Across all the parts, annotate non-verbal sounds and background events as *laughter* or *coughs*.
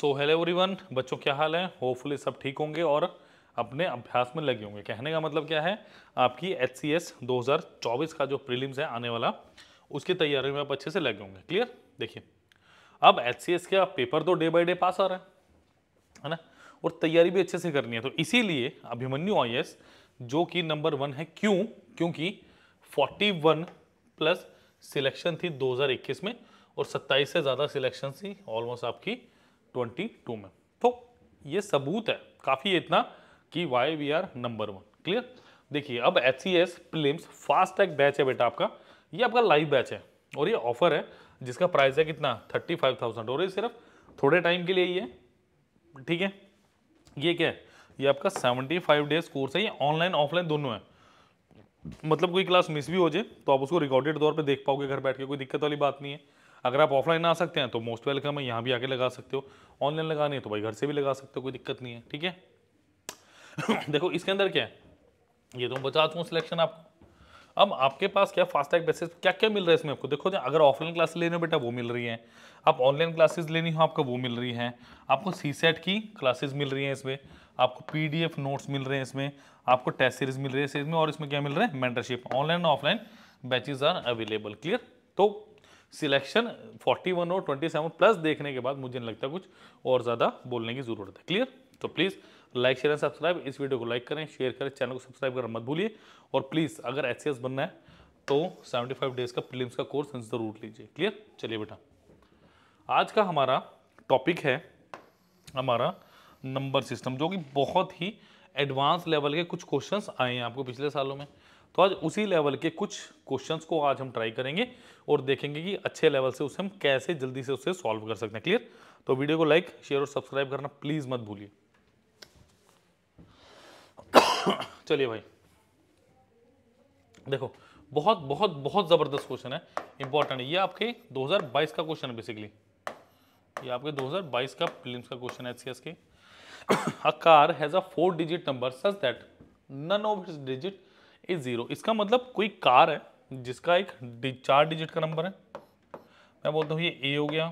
so hello everyone बच्चों क्या हाल है होपफुली सब ठीक होंगे और अपने अभ्यास में लगे होंगे कहने का मतलब क्या है आपकी एच सी एस दो हज़ार चौबीस का जो प्रीलिम्स है आने वाला उसकी तैयारी में आप अच्छे से लगे होंगे क्लियर देखिए अब एच सी एस का पेपर तो डे बाई डे पास आ रहा है है ना और तैयारी भी अच्छे से करनी है तो इसीलिए अभिमन्यु आई जो कि नंबर वन है क्यों क्योंकि फोर्टी वन प्लस सिलेक्शन थी दो में और सत्ताईस से ज़्यादा सिलेक्शन थी ऑलमोस्ट आपकी 2022 में तो ये सबूत है काफ़ी इतना कि why we are number one clear देखिए अब H C S flames fast track batch है बेटा आपका ये आपका लाइव बैच है और ये ऑफर है जिसका प्राइस है कितना थर्टी फाइव थाउजेंड और ये सिर्फ थोड़े टाइम के लिए ही है ठीक है ये क्या है ये आपका सेवेंटी फाइव डेज कोर्स है ये ऑनलाइन ऑफलाइन दोनों है मतलब कोई क्लास मिस भी हो जाए तो आप उसको रिकॉर्डेड तौर पे देख पाओगे घर बैठ के कोई दिक्कत वाली बात नहीं है अगर आप ऑफलाइन आ सकते हैं तो मोस्ट वेलकम है यहाँ भी आके लगा सकते हो ऑनलाइन लगानी है तो भाई घर से भी लगा सकते हो कोई दिक्कत नहीं है ठीक है *coughs* देखो इसके अंदर क्या है ये तो बता दूँ सिलेक्शन आपको अब आपके पास क्या फास्टैग बेसिस क्या क्या मिल रहा है इसमें आपको देखो अगर ऑफलाइन क्लासेस लेनी हो बेटा वो मिल रही है आप ऑनलाइन क्लासेस लेनी हो आपको वो मिल रही है आपको सी सेट की क्लासेस मिल रही हैं इसमें आपको पीडीएफ नोट्स मिल रहे हैं इसमें आपको टेस्ट सीरीज मिल रही है इसमें और इसमें क्या मिल रहा है mentorship online offline batches are available clear तो सिलेक्शन 41 और 27 प्लस देखने के बाद मुझे नहीं लगता कुछ और ज़्यादा बोलने की ज़रूरत है क्लियर तो please like share and subscribe इस वीडियो को लाइक करें शेयर करें चैनल को सब्सक्राइब करना मत भूलिए और प्लीज़ अगर एच बनना है तो 75 डेज़ का प्रीलिम्स का कोर्स ज़रूर लीजिए क्लियर चलिए बेटा आज का हमारा टॉपिक है हमारा नंबर सिस्टम जो कि बहुत ही एडवांस लेवल के कुछ क्वेश्चंस आए हैं आपको पिछले सालों में तो आज उसी लेवल के कुछ क्वेश्चंस को आज हम ट्राई करेंगे और देखेंगे कि अच्छे लेवल से उसे हम कैसे जल्दी से उसे सॉल्व कर सकते हैं क्लियर तो वीडियो को लाइक शेयर और सब्सक्राइब करना प्लीज़ मत भूलिए *coughs* चलिए भाई देखो बहुत बहुत बहुत ज़बरदस्त क्वेश्चन है इंपॉर्टेंट ये आपके 2022 का क्वेश्चन है बेसिकली ये आपके 2022 का फिल्म का क्वेश्चन है एचसीएस के a car has a four digit number such that none of its digit a zero इसका मतलब कोई कार है जिसका एक चार डिजिट का नंबर है मैं बोलता हूँ ये ए हो गया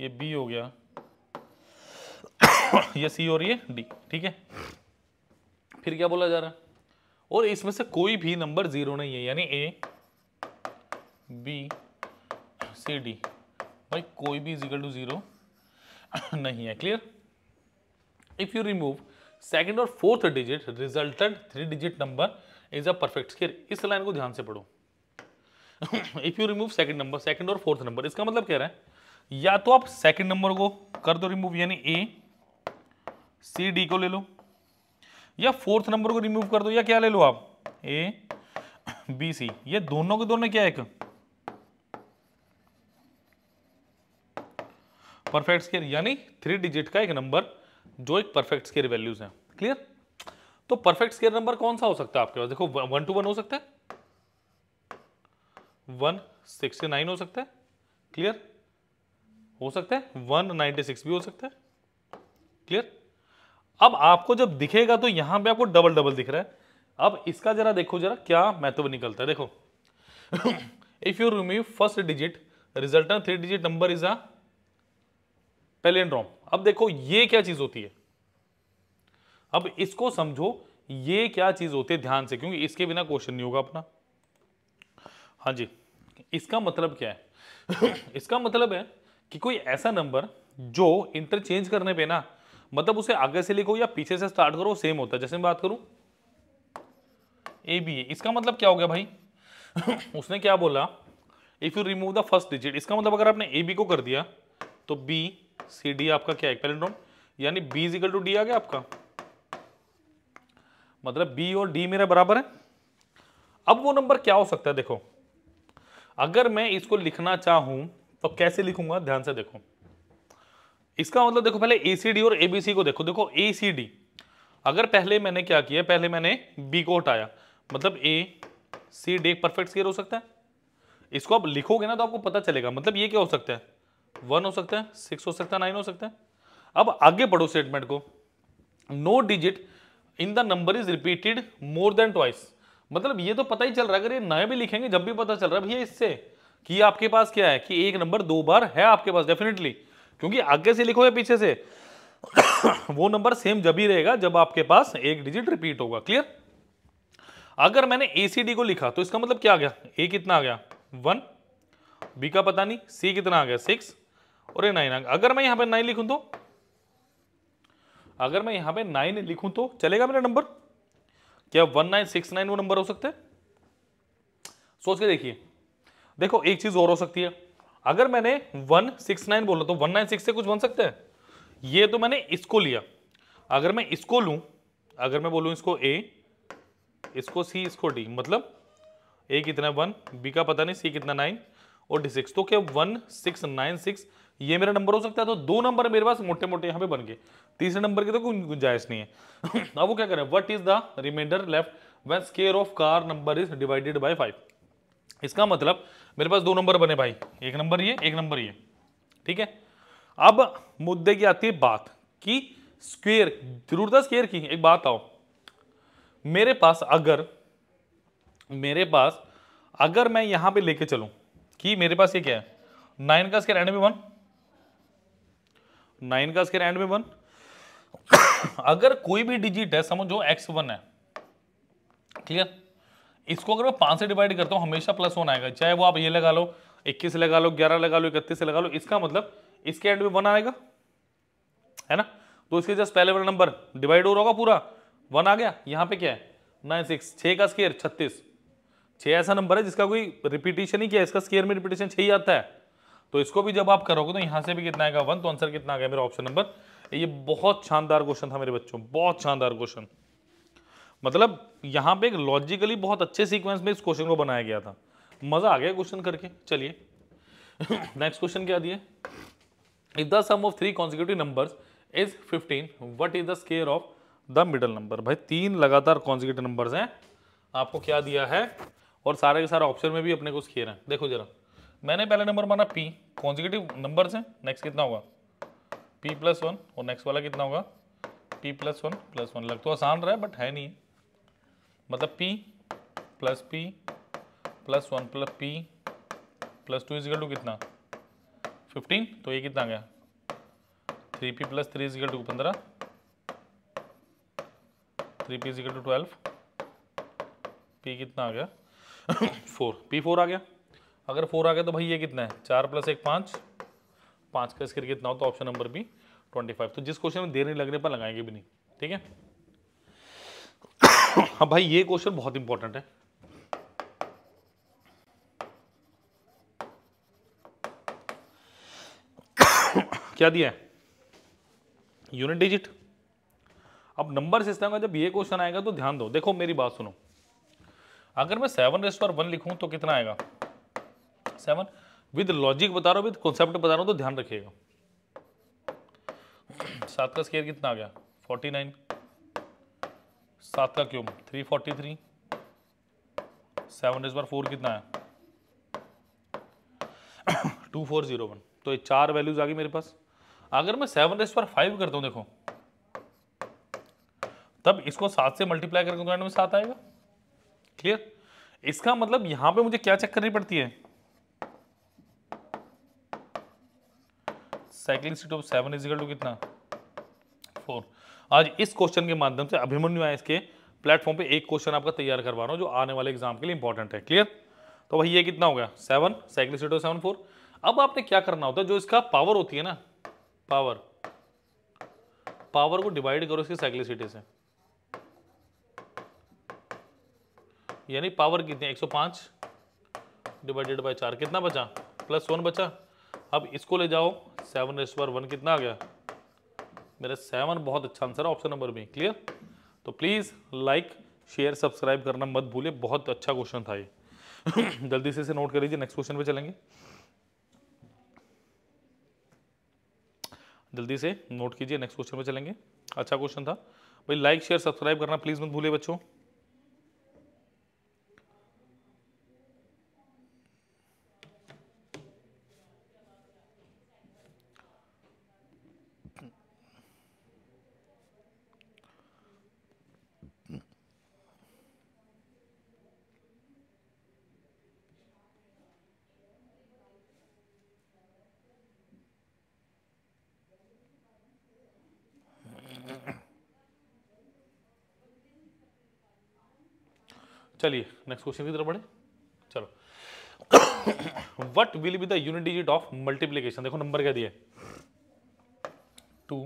ये बी हो गया ये सी और ये डी ठीक है फिर क्या बोला जा रहा है और इसमें से कोई भी नंबर ज़ीरो नहीं है यानी ए बी सी डी भाई कोई भी इजिकल टू ज़ीरो नहीं है clear if you remove second और fourth digit resultant three digit number is a perfect square इस लाइन को ध्यान से पढ़ो if you remove second number second और फोर्थ नंबर इसका मतलब कह रहा है या तो आप सेकंड नंबर को कर दो रिमूव यानी ए सी डी को ले लो या फोर्थ नंबर को रिमूव कर दो या क्या ले लो आप ए बी सी ये दोनों के दोनों क्या एक परफेक्ट स्केयर यानी थ्री डिजिट का एक नंबर जो एक परफेक्ट स्केयर वैल्यूज हैं क्लियर तो परफेक्ट स्केयर नंबर कौन सा हो सकता है आपके पास देखो वन टू वन हो सकता है वन सिक्सटी नाइन हो सकता है क्लियर हो सकता है वन नाइनटी सिक्स भी हो सकता है क्लियर अब आपको जब दिखेगा तो यहां पे आपको डबल डबल दिख रहा है अब इसका जरा देखो जरा क्या महत्व निकलता है देखो if you remove first digit result three digit number is a palindrome अब देखो ये क्या चीज होती है अब इसको समझो ये क्या चीज होती है ध्यान से क्योंकि इसके बिना क्वेश्चन नहीं होगा अपना हाँ जी इसका मतलब क्या है *coughs* इसका मतलब है कि कोई ऐसा नंबर जो इंटरचेंज करने पे ना मतलब उसे आगे से लिखो या पीछे से स्टार्ट करो सेम होता है जैसे मैं बात करूं ए बी ए इसका मतलब क्या हो गया भाई *coughs* उसने क्या बोला if you remove the first digit इसका मतलब अगर आपने ए बी को कर दिया तो बी सी डी आपका क्या है पेलेंड्रोम यानी बी इजिकल टू डी आ गया आपका मतलब बी और डी मेरा बराबर है अब वो नंबर क्या हो सकता है देखो अगर मैं इसको लिखना चाहूं तो कैसे लिखूंगा ध्यान से देखो इसका मतलब देखो पहले ए सी डी और ए बी सी को देखो देखो ए सी डी अगर पहले मैंने क्या किया पहले मैंने बी को हटाया मतलब A C D perfect square हो सकता है इसको आप लिखोगे ना तो आपको पता चलेगा मतलब ये क्या हो सकता है वन हो सकता है सिक्स हो सकता है नाइन हो सकता है अब आगे पढ़ो स्टेटमेंट को no digit in the number is repeated more than twice मतलब ये तो पता ही चल रहा है अगर ये नए भी लिखेंगे जब भी पता चल रहा है भैया इससे कि आपके पास क्या है कि एक नंबर दो बार है आपके पास डेफिनेटली क्योंकि आगे से लिखो या पीछे से *coughs* वो नंबर सेम जब ही रहेगा जब आपके पास एक डिजिट रिपीट होगा क्लियर अगर मैंने ए को लिखा तो इसका मतलब क्या आ गया ए कितना आ गया वन बी का पता नहीं सी कितना आ गया सिक्स और ये नाइन अगर मैं यहां पे नाइन लिखूं तो अगर मैं यहां पे नाइन लिखूं तो चलेगा मेरा नंबर क्या वन नाइन सिक्स नाइन वो नंबर हो सकते सोच के देखिए देखो एक चीज और हो सकती है अगर मैंने वन सिक्स नाइन बोला तो वन नाइन सिक्स से कुछ बन सकता है ये तो मैंने इसको लिया अगर मैं इसको लू अगर मैं बोलू इसको ए इसको सी इसको डी मतलब ए कितना वन बी का पता नहीं सी कितना नाइन और डी सिक्स तो क्या वन सिक्स नाइन सिक्स ये मेरा नंबर हो सकता है तो दो नंबर मेरे पास मोटे मोटे यहाँ पे बन गए तीसरे नंबर की तो कोई गुंजाइश नहीं है *clears throat* अब वो क्या करें what is the remainder left when square of car number is divided by five इसका मतलब मेरे पास दो नंबर बने भाई एक नंबर ये एक नंबर ये ठीक है अब मुद्दे की आती है बात कि स्क्वेयर जरूरत है स्क्वेयर की एक बात आओ मेरे पास अगर मेरे पास अगर मैं यहां पे लेके चलूं कि मेरे पास ये क्या है नाइन का स्केयर एंड में वन नाइन का स्केयर एंड में वन अगर कोई भी डिजिट है समझो एक्स वन है क्लियर इसको अगर मैं पांच से डिवाइड करता हूं हमेशा प्लस वन आएगा चाहे वो आप ये लगा लो इक्कीस लगा लो ग्यारह लगा लो इकतीस लगा लो इसका मतलब इसके एंड में वन आएगा है ना तो इसके जस्ट पहले वाला नंबर डिवाइड हो रहा होगा पूरा वन आ गया यहाँ पे क्या है नाइन सिक्स छह का स्केयर छत्तीस छह ऐसा नंबर है जिसका कोई रिपीटेशन ही किया इसका स्केयर में रिपीटेशन छह ही आता है तो इसको भी जब आप करोगे तो यहाँ से भी कितना आएगा वन तो आंसर कितना आ गया मेरा ऑप्शन नंबर ये बहुत शानदार क्वेश्चन था मेरे बच्चों बहुत शानदार क्वेश्चन मतलब यहाँ पे एक लॉजिकली बहुत अच्छे सीक्वेंस में इस क्वेश्चन को बनाया गया था मज़ा आ गया क्वेश्चन करके चलिए नेक्स्ट *coughs* क्वेश्चन क्या दिए if the sum of three consecutive number is fifteen what is the square of the middle number भाई तीन लगातार कॉन्जिक्यूटिव नंबर हैं आपको क्या दिया है और सारे के सारे ऑप्शन में भी अपने को स्केयर हैं देखो जरा मैंने पहला नंबर माना पी कॉन्जिकेटिव नंबर से नेक्स्ट कितना होगा पी प्लस वन और नेक्स्ट वाला कितना होगा P plus one plus one लग तो आसान रहा है बट है नहीं मतलब P plus P plus one plus P plus two is equal to कितना फिफ्टीन तो ये कितना आ गया three P plus three is equal to पंद्रह three P is equal to twelve P कितना आ गया फोर पी फोर आ गया अगर फोर आ गया तो भाई ये कितना है चार प्लस एक पाँच पाँच का स्केयर कितना हो तो option number B twenty five तो जिस क्वेश्चन में देर नहीं लगने पर लगाएंगे भी नहीं ठीक है हाँ भाई ये क्वेश्चन बहुत इंपॉर्टेंट है क्या दिया है यूनिट डिजिट अब नंबर सिस्टम का जब ये क्वेश्चन आएगा तो ध्यान दो देखो मेरी बात सुनो अगर मैं सेवन रेस्ट पर वन लिखूं तो कितना आएगा सेवन विद लॉजिक बता रहा हूँ विद कॉन्सेप्ट बता रहा हूँ तो ध्यान रखिएगा सात का स्केयर कितना आ गया फोर्टी नाइन सात का cube three forty three seven इस बार फोर कितना है टू फोर जीरो वन तो ये चार वैल्यूज आ गई मेरे पास अगर मैं सेवन इस बार फाइव करता हूँ देखो तब इसको सात से मल्टीप्लाई करके तो सात आएगा क्लियर इसका मतलब यहां पे मुझे क्या चेक करनी पड़ती है cyclicity of seven is equal to कितना फोर आज इस क्वेश्चन के माध्यम से अभिमन्यु आइस इसके प्लेटफॉर्म पे एक क्वेश्चन आपका तैयार करवा रहा हूँ जो आने वाले एग्जाम के लिए इंपॉर्टेंट है क्लियर तो भाई ये कितना हो गया seven cyclicity of seven four अब आपने क्या करना होता है जो इसका पावर होती है ना पावर पावर को डिवाइड करो इसकी साइक्लिंग सीट से यानी पावर कितनी है 105 डिवाइडेड बाय चार कितना बचा प्लस वन बचा अब इसको ले जाओ सेवन रेस पर वन कितना आ गया मेरा सेवन बहुत अच्छा आंसर है ऑप्शन नंबर बी क्लियर तो प्लीज़ लाइक शेयर सब्सक्राइब करना मत भूलिए बहुत अच्छा क्वेश्चन था ये *coughs* जल्दी से इसे नोट कर लीजिए नेक्स्ट क्वेश्चन पे चलेंगे जल्दी से नोट कीजिए नेक्स्ट क्वेश्चन पे चलेंगे अच्छा क्वेश्चन था भाई लाइक शेयर सब्सक्राइब करना प्लीज़ मत भूलिए बच्चों चलिए नेक्स्ट क्वेश्चन की तरफ बढ़े चलो what will be the unit digit of multiplication देखो नंबर क्या दिया टू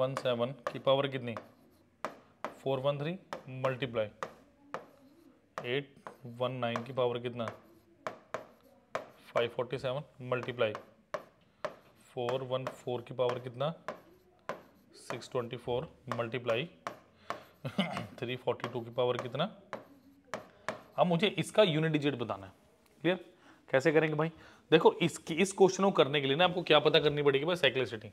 वन सेवन की पावर कितनी four one three multiply eight one nine की पावर कितना five forty seven multiply four one four की पावर कितना six twenty four multiply three forty two की पावर कितना अब मुझे इसका यूनिट डिजिट बताना है क्लियर कैसे करेंगे भाई देखो इस इस क्वेश्चन को करने के लिए ना आपको क्या पता करनी पड़ेगी भाई साइक्लिसिटी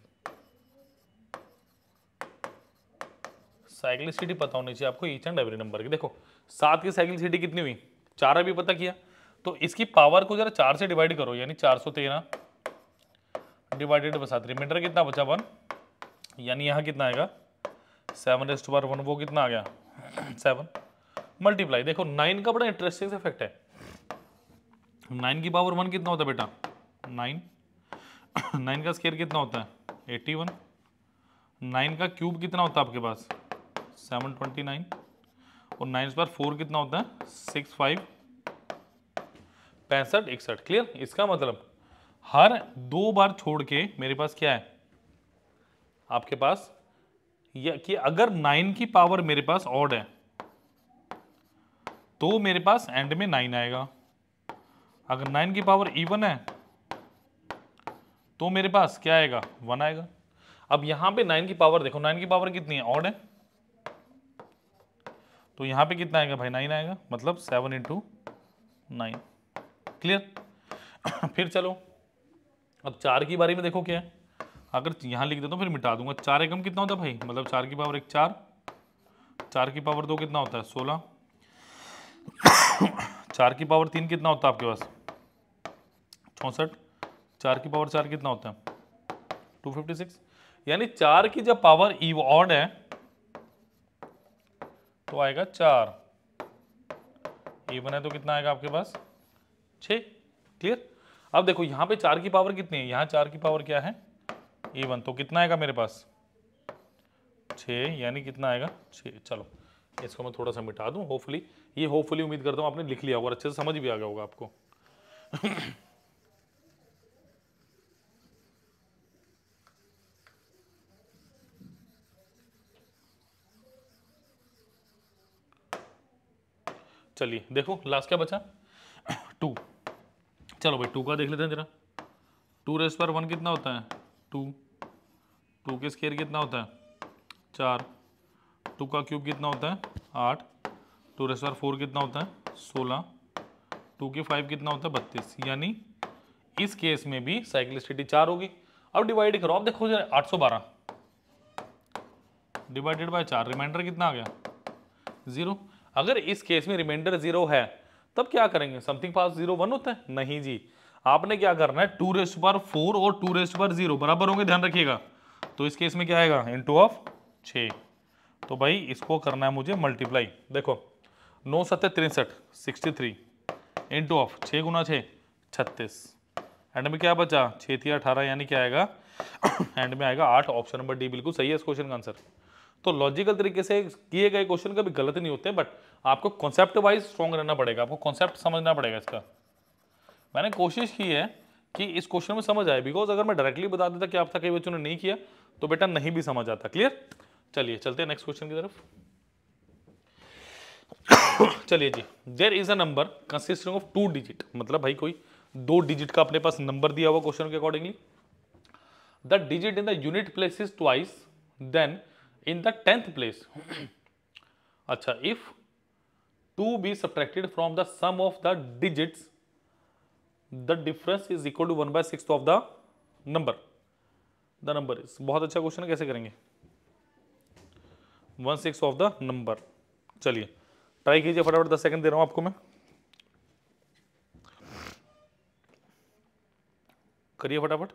साइक्लिसिटी पता होनी चाहिए आपको ईच एंड एवरी नंबर की देखो सात की साइक्लिसिटी कितनी हुई चार अभी पता किया तो इसकी पावर को जरा चार से डिवाइड करो यानी चार सौ तेरह डिवाइडेड बाई रिमाइंडर कितना बचा वन यानी यहाँ कितना आएगा सेवन एस्ट बार वन वो कितना आ गया सेवन *clears throat* मल्टीप्लाई देखो नाइन का बड़ा इंटरेस्टिंग इफेक्ट है नाइन की पावर वन कितना होता है बेटा नाइन नाइन *coughs* का स्केयर कितना होता है एट्टी वन नाइन का क्यूब कितना होता है आपके पास सेवन ट्वेंटी नाइन और नाइन पर फोर कितना होता है सिक्स फाइव पैंसठ इकसठ क्लियर इसका मतलब हर दो बार छोड़ के मेरे पास क्या है आपके पास या कि अगर नाइन की पावर मेरे पास ऑड है तो मेरे पास एंड में नाइन आएगा अगर नाइन की पावर इवन है तो मेरे पास क्या आएगा वन आएगा अब यहां पे नाइन की पावर देखो नाइन की पावर कितनी है ऑड है तो यहां पे कितना आएगा भाई नाइन आएगा मतलब सेवन इंटू नाइन क्लियर फिर चलो अब चार की बारी में देखो क्या है अगर यहां लिख देता तो हूँ फिर मिटा दूंगा चार एकम कितना होता है भाई मतलब चार की पावर एक चार चार की पावर दो कितना होता है सोलह *coughs* चार की पावर तीन कितना होता है आपके पास चौंसठ चार की पावर चार कितना होता है टू फिफ्टी सिक्स यानी चार की जब पावर ई ऑड है तो आएगा चार इवन है तो कितना आएगा आपके पास छ क्लियर अब देखो यहाँ पे चार की पावर कितनी है यहाँ चार की पावर क्या है इवन वन तो कितना आएगा मेरे पास छ यानी कितना आएगा छ चलो इसको मैं थोड़ा सा मिटा दूं होपफुली ये होपफुली उम्मीद करता हूँ आपने लिख लिया होगा अच्छे से समझ भी आ गया होगा आपको चलिए देखो लास्ट क्या बचा टू चलो भाई टू का देख लेते हैं जरा टू रेस पर वन कितना होता है टू टू के स्केयर कितना होता है चार टू का क्यूब कितना होता है आठ टू रेस फोर कितना होता है सोलह टू के फाइव कितना होता है बत्तीस यानी इस केस में भी साइक्लिसिटी चार होगी अब डिवाइड करो अब देखो आठ सौ बारह डिवाइडेड बाय चार रिमाइंडर कितना आ गया जीरो अगर इस केस में रिमाइंडर जीरो है तब क्या करेंगे समथिंग पास जीरो वन होता है नहीं जी आपने क्या करना है टू रेस्ट पर फोर और टू रेस्ट पर जीरो बराबर होंगे ध्यान रखिएगा तो इस केस में क्या आएगा इन ऑफ छ तो भाई इसको करना है मुझे मल्टीप्लाई देखो नौ सत्तर तिरसठ सिक्सटी थ्री इंटू ऑफ छः गुना छः छत्तीस एंड में क्या बचा छः थी अठारह यानी क्या आएगा एंड *coughs* में आएगा आठ ऑप्शन नंबर डी बिल्कुल सही है इस क्वेश्चन का आंसर तो लॉजिकल तरीके से किए गए क्वेश्चन कभी गलत नहीं होते बट आपको कॉन्सेप्ट वाइज स्ट्रॉन्ग रहना पड़ेगा आपको कॉन्सेप्ट समझना पड़ेगा इसका मैंने कोशिश की है कि इस क्वेश्चन में समझ आए बिकॉज अगर मैं डायरेक्टली बता देता कि आपका कई बच्चों ने नहीं किया तो बेटा नहीं भी समझ आता क्लियर चलिए चलते हैं नेक्स्ट क्वेश्चन की तरफ चलिए जी there is a number consisting of two digit मतलब भाई कोई दो डिजिट का अपने पास नंबर दिया हुआ क्वेश्चन के accordingly the digit in the unit place is twice than in the tenth place अच्छा if two be subtracted from the sum of the digits the difference is equal to one by six of the number the number is बहुत अच्छा question कैसे करेंगे one six of the number चलिए try कीजिए फटाफट दस second दे रहा हूँ आपको मैं करिए फटाफट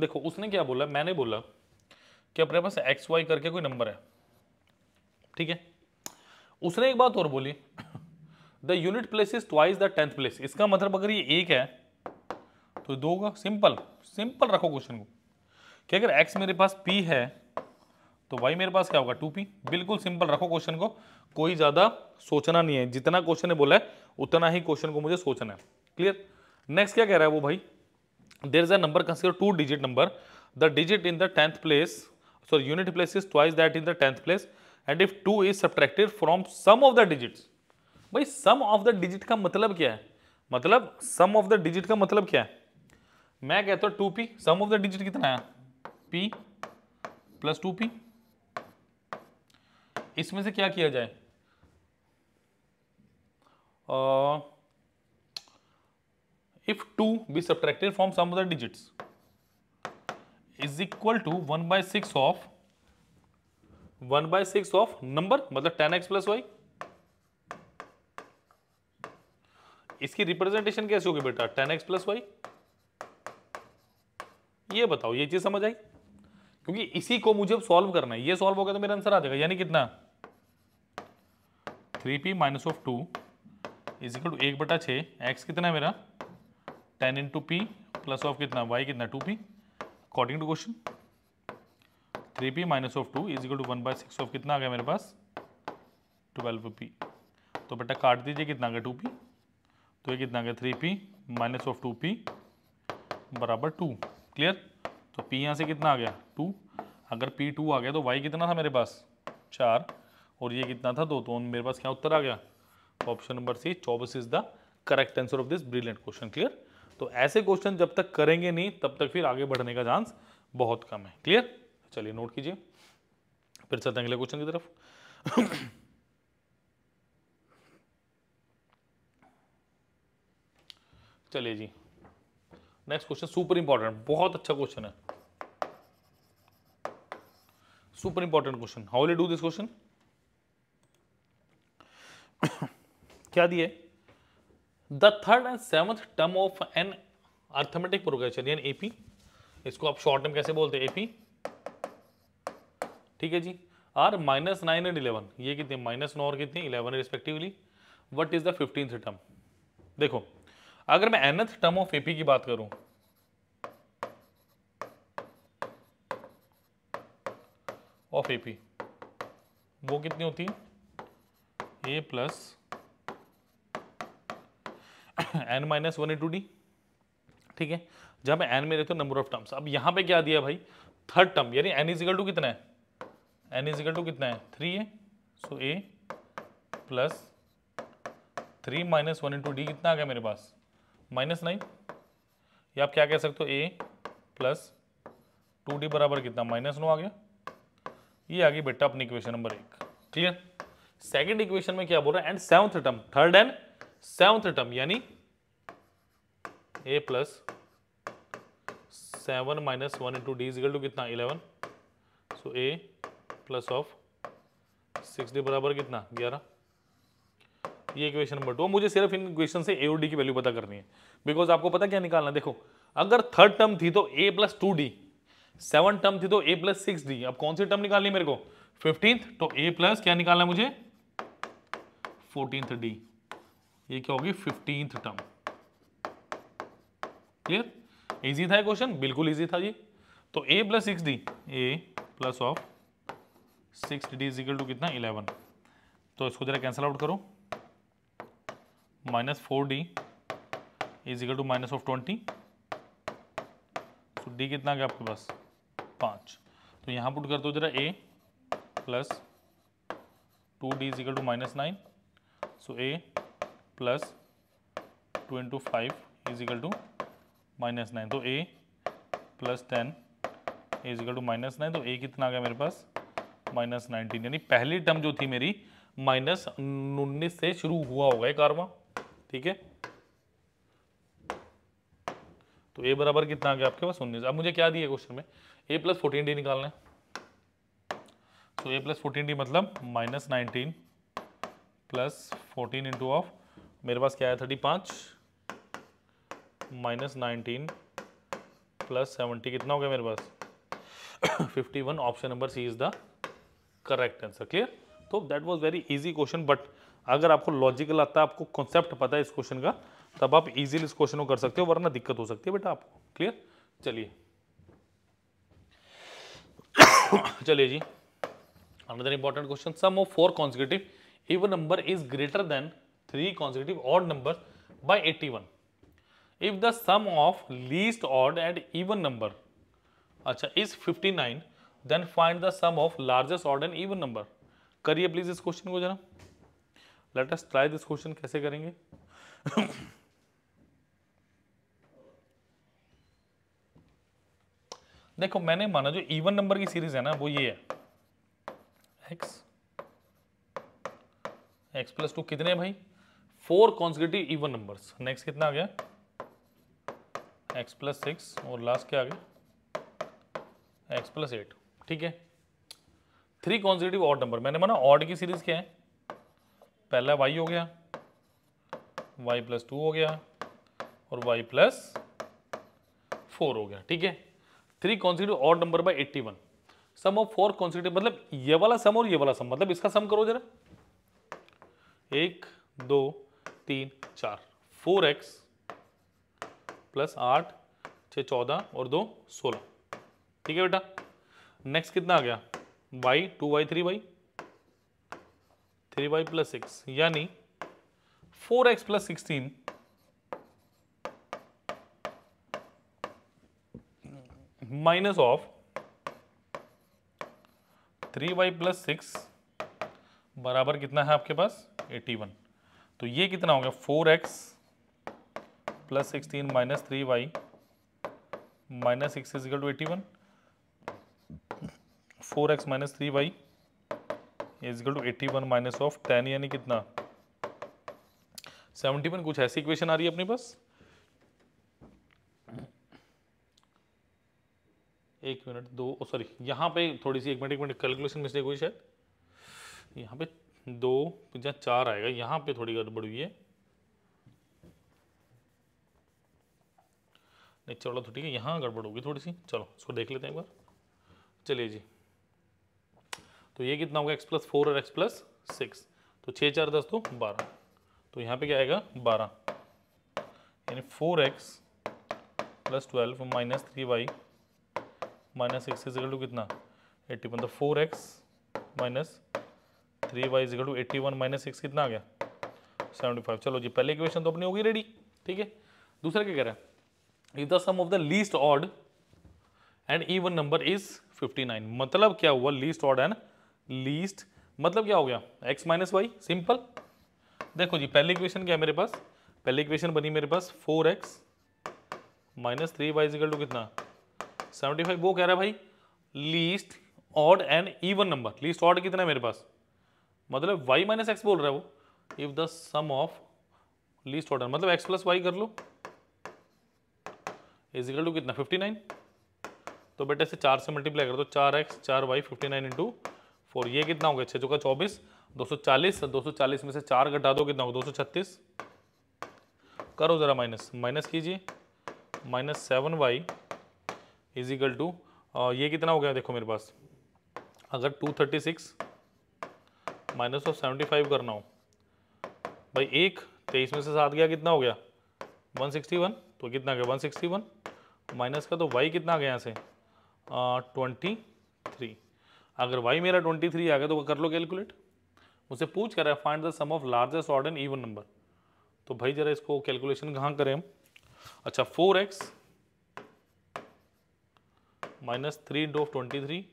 देखो उसने क्या बोला मैंने बोला कि अपने पास एक्स वाई करके कोई नंबर है ठीक है उसने एक बात और बोली the unit place is twice the tenth place इसका मतलब अगर ये एक है तो दो होगा सिंपल सिंपल रखो क्वेश्चन को कि अगर एक्स मेरे पास पी है तो वाई मेरे पास क्या होगा टू पी बिल्कुल सिंपल रखो क्वेश्चन को कोई ज़्यादा सोचना नहीं है जितना क्वेश्चन ने बोला है उतना ही क्वेश्चन को मुझे सोचना है क्लियर नेक्स्ट क्या कह रहा है वो भाई there is a number consider two digit number the digit in the tenth place sorry unit place is twice that in the tenth place and if two is subtracted from sum of the digit भाई sum of the digit का मतलब क्या है मतलब सम of the digit का मतलब क्या है मैं कहता हूँ two P sum of the digit कितना है पी प्लस टू पी इसमें से क्या किया जाए if two be subtracted from sum other digits is equal to one by six of one by six of number मतलब टेन एक्स प्लस वाई इसकी representation कैसे होगी बेटा टेन एक्स प्लस वाई ये बताओ ये चीज समझ आई क्योंकि इसी को मुझे सॉल्व करना है ये सॉल्व होगा तो मेरा आंसर आ जाएगा यानी कितना three P minus of two is equal to एक बटा छः एक्स कितना है मेरा ten into P plus of कितना वाई कितना two P according to question three P minus of two is equal to one by six of कितना आ गया मेरे पास ट्वेल्व पी तो बेटा काट दीजिए कितना आ गया टू पी तो ये कितना आ गया three P minus of two P बराबर टू क्लियर तो पी यहाँ से कितना आ गया टू अगर पी टू आ गया तो वाई कितना था मेरे पास चार और ये कितना था दो तो मेरे पास क्या उत्तर आ गया ऑप्शन नंबर सी चौबीस is the correct answer of this brilliant question clear तो ऐसे क्वेश्चन जब तक करेंगे नहीं तब तक फिर आगे बढ़ने का चांस बहुत कम है क्लियर चलिए नोट कीजिए फिर चलते हैं अगले क्वेश्चन की तरफ चलिए जी नेक्स्ट क्वेश्चन सुपर इंपॉर्टेंट बहुत अच्छा क्वेश्चन है super important question how do this question क्या दिए the third and seventh term of an arithmetic progression यानी एपी इसको आप शॉर्ट टर्म कैसे बोलते हैं एपी ठीक है जी are minus nine and eleven ये कितने माइनस नौ और कितने eleven respectively what is the fifteenth term देखो अगर मैं एनथ टर्म ऑफ एपी की बात करूं ऑफ एपी वो कितनी होती है a plus *coughs* n minus one into D ठीक है जब एन n में रहते हो नंबर ऑफ टर्म्स अब यहां पे क्या दिया भाई थर्ड टर्म यानी n इजिकल टू कितना है n इजिकल टू कितना है थ्री है so a plus three minus one into D कितना आ गया मेरे पास माइनस नाइन या आप क्या कह सकते हो a प्लस टू डी बराबर कितना माइनस नो आ गया ये आ गई बेटा अपनी इक्वेशन नंबर एक क्लियर सेकंड इक्वेशन में क्या बोल रहा है and seventh term third and seventh term यानी A plus seven minus one into D equal to कितना eleven so A plus of six D बराबर कितना ग्यारह ये इक्वेशन नंबर टू मुझे सिर्फ इन इक्वेशन से ए और डी की वैल्यू पता करनी है बिकॉज आपको पता क्या निकालना देखो अगर थर्ड टर्म थी तो A plus two D seven term थी तो ए प्लस सिक्स डी अब कौन सी टर्म निकालनी मेरे को फिफ्टींथ तो ए प्लस क्या निकालना मुझे फोर्टीन डी ये क्या होगी फिफ्टीन टर्म क्लियर इजी था क्वेश्चन बिल्कुल इजी था ये तो A plus six D A plus of six D is equal to कितना इलेवन तो इसको जरा कैंसिल आउट करो minus four D is equal to minus of twenty तो डी कितना गया आपके पास पाँच तो यहाँ पुट कर दो जरा A plus two D is equal to minus nine So A plus 2 into 5 is equal to minus nine तो A plus ten A two minus nine तो ए कितना आ गया मेरे पास माइनस नाइनटीन यानी पहली टर्म जो थी मेरी माइनस उन्नीस से शुरू हुआ होगा एक कारवा ठीक है तो ए बराबर कितना आ गया आपके पास उन्नीस अब मुझे क्या दिया क्वेश्चन में ए प्लस फोर्टीन डी निकालना है तो ए प्लस फोर्टीन डी मतलब minus nineteen plus fourteen into of मेरे पास क्या है थर्टी पाँच माइनस नाइनटीन प्लस सेवेंटी कितना हो गया मेरे पास fifty one option number C is the correct answer clear तो that was very easy question but अगर आपको लॉजिकल आता है आपको कॉन्सेप्ट पता है इस क्वेश्चन का तब आप इजीली इस क्वेश्चन को कर सकते हो वरना दिक्कत हो सकती है बेटा आपको क्लियर चलिए *coughs* चलिए जी another important question sum of four consecutive even number is greater than three consecutive odd number by 81 if the sum of least odd and even number अच्छा is 59 then find the sum of largest odd and even number करिए please इस question को जरा let us try this question कैसे करेंगे देखो मैंने माना जो इवन नंबर की सीरीज है ना वो ये है एक्स एक्स प्लस टू कितने भाई four consecutive even numbers next कितना आ गया एक्स प्लस सिक्स और लास्ट क्या आ गया एक्स प्लस एट ठीक है थ्री कॉन्सिटिव ऑड नंबर मैंने माना ऑड की सीरीज क्या है पहला वाई हो गया वाई प्लस टू हो गया और वाई प्लस फोर हो गया ठीक है three consecutive odd number by eighty one sum of four consecutive मतलब ये वाला सम और ये वाला सम मतलब इसका सम करो जरा एक दो तीन चार फोर एक्स प्लस आठ छः चौदह और दो सोलह ठीक है बेटा नेक्स्ट कितना आ गया y two y three y three y plus six यानी four x plus sixteen minus of three y plus six बराबर कितना है आपके पास एटी वन तो ये कितना हो गया four x plus sixteen minus three y minus six equal to eighty one four x minus three y equal to eighty one minus of ten यानी कितना सेवेंटी वन कुछ ऐसी इक्वेशन आ रही है अपने पास एक मिनट दो सॉरी यहाँ पे थोड़ी सी एक मिनट एक मिनट कैलकुलेशन मिस्टेक हुई शायद यहाँ पे दो या चार आएगा यहाँ पे थोड़ी गड़बड़ हुई है नहीं चलो तो ठीक है यहाँ गड़बड़ होगी थोड़ी सी चलो इसको देख लेते हैं एक बार चलिए जी तो ये कितना होगा एक्स प्लस फोर और एक्स प्लस सिक्स तो छः चार दस दो बारह तो यहाँ पे क्या आएगा बारह यानी four x plus twelve minus three y minus six equal to कितना एट्टी मतलब four x minus three y equal to eighty one minus six कितना आ गया सेवेंटी फाइव चलो जी पहले इक्वेशन तो अपनी होगी रेडी ठीक है दूसरा क्या कह रहा है if the sum of the least odd and even number is fifty nine मतलब क्या हुआ लीस्ट ऑड एंड लीस्ट मतलब क्या हो गया एक्स माइनस वाई सिंपल देखो जी पहली इक्वेशन क्या है मेरे पास पहली इक्वेशन बनी मेरे पास four x minus three y equal to कितना सेवेंटी फाइव वो कह रहा है भाई least odd and even number least odd कितना है मेरे पास मतलब y माइनस एक्स बोल रहा है वो if the sum of least order मतलब x प्लस वाई कर लो इजिकल टू कितना 59 तो बेटा इसे चार से मल्टीप्लाई कर दो चार एक्स चार y fifty nine into four ये कितना हो गया छः चौका चौबीस दो सौ चालीस दो सौ चालीस में से चार घटा दो कितना होगा दो सौ छत्तीस करो ज़रा माइनस माइनस कीजिए minus seven y equal to ये कितना हो गया देखो मेरे पास अगर two thirty six minus of seventy five करना हो भाई एक तेईस में से सात गया कितना हो गया वन सिक्सटी वन तो कितना गया वन सिक्सटी वन माइनस का तो वाई कितना गया यहाँ से ट्वेंटी थ्री अगर वाई मेरा ट्वेंटी थ्री आ गया तो कर लो कैलकुलेट मुझसे पूछ कर रहा है find the sum of largest odd and even number तो भाई जरा इसको कैलकुलेशन कहाँ करें हम अच्छा four x minus three into of twenty three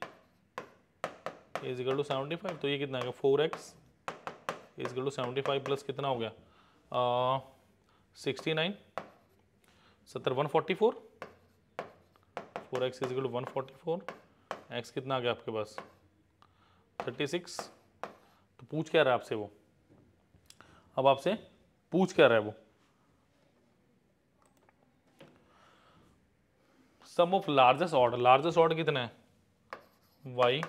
is equal to seventy five तो ये कितना आ गया four x is to seventy five plus कितना हो गया सिक्सटी नाइन सत्तर one forty four four x equal to one forty four x कितना आ गया आपके पास थर्टी सिक्स तो पूछ क्या रहा है आपसे वो अब आपसे पूछ क्या रहा है वो sum of largest order largest order कितना है y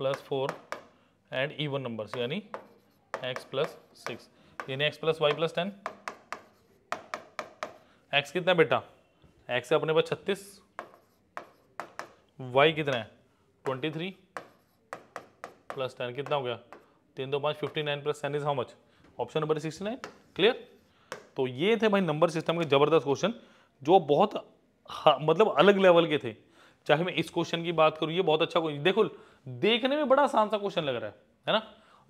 plus four and even numbers यानी एक्स प्लस सिक्स यानी x plus y plus ten x कितना बेटा एक्स है अपने पास छत्तीस वाई कितना है ट्वेंटी थ्री प्लस टेन कितना हो गया तीन दो पाँच fifty nine plus ten is how much option number sixty nine clear तो ये थे भाई नंबर सिस्टम के ज़बरदस्त क्वेश्चन जो बहुत मतलब अलग लेवल के थे चाहे मैं इस क्वेश्चन की बात करूँ ये बहुत अच्छा क्वेश्चन देखो देखने में बड़ा आसान सा क्वेश्चन लग रहा है है ना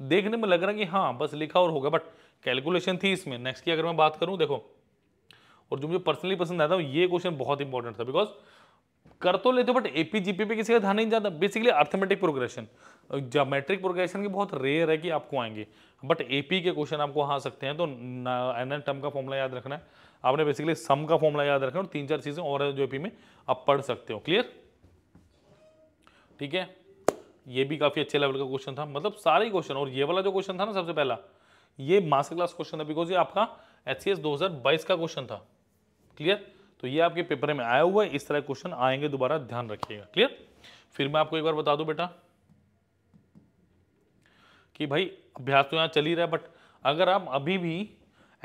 देखने में लग रहा है कि हाँ बस लिखा और होगा बट कैलकुलेशन थी इसमें नेक्स्ट की अगर मैं बात करूँ देखो और जो मुझे पर्सनली पसंद आता है ये क्वेश्चन बहुत इंपॉर्टेंट था बिकॉज कर तो लेते बट एपी जीपी पे किसी का ध्यान नहीं जाता basically arithmetic progression geometric progression की बहुत रेयर है कि आपको आएंगे बट एपी के क्वेश्चन आपको आ सकते हैं तो एन एन टर्म का फॉर्मूला याद रखना है आपने बेसिकली सम का फॉर्मुला याद रखना और तीन चार चीज़ें और जो में आप पढ़ सकते हो क्लियर ठीक है ये भी काफ़ी अच्छे लेवल का क्वेश्चन था मतलब सारे क्वेश्चन और ये वाला जो क्वेश्चन था ना सबसे पहला ये मास्टर क्लास क्वेश्चन था बिकॉज ये आपका एच सी एस दो हज़ार बाईस का क्वेश्चन था क्लियर तो ये आपके पेपर में आया हुआ है इस तरह क्वेश्चन आएंगे दोबारा ध्यान रखिएगा क्लियर फिर मैं आपको एक बार बता दूं बेटा कि भाई अभ्यास तो यहाँ चल ही रहा है बट अगर आप अभी भी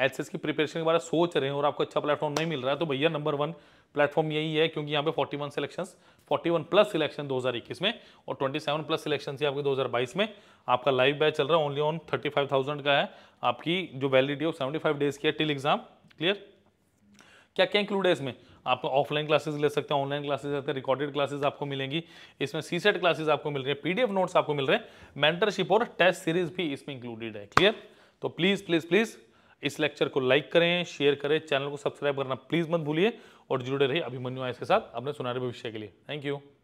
एच की प्रिपरेशन के बारे में सोच रहे हैं और आपको अच्छा प्लेटफॉर्म नहीं मिल रहा है तो भैया नंबर वन प्लेटफॉर्म यही है क्योंकि यहाँ पे 41 सिलेक्शन फोर्टी प्लस सिलेक्शन 2021 में और 27 प्लस सिलेक्शन आपके 2022 में आपका लाइव बैच चल रहा है ओनली ऑन 35,000 का है आपकी जो वैलिडिटी है सेवेंटी फाइव डेज की है टिल एग्जाम क्लियर क्या क्या इंक्लूड है इसमें आप ऑफलाइन क्लासेस ले सकते हैं ऑनलाइन क्लासेस ले सकते हैं रिकॉर्डेड क्लासेस आपको मिलेंगी इसमें सी सेट क्लासेस आपको मिल रही है पीडीएफ नोट्स आपको मिल रहे हैं मेंटरशिप और टेस्ट सीरीज भी इसमें इंक्लूडेड है क्लियर तो प्लीज़ प्लीज़ प्लीज़ इस लेक्चर को लाइक करें शेयर करें चैनल को सब्सक्राइब करना प्लीज़ मत भूलिए और जुड़े रहिए अभिमन्यु आयस के साथ अपने सुनारे भविष्य के लिए थैंक यू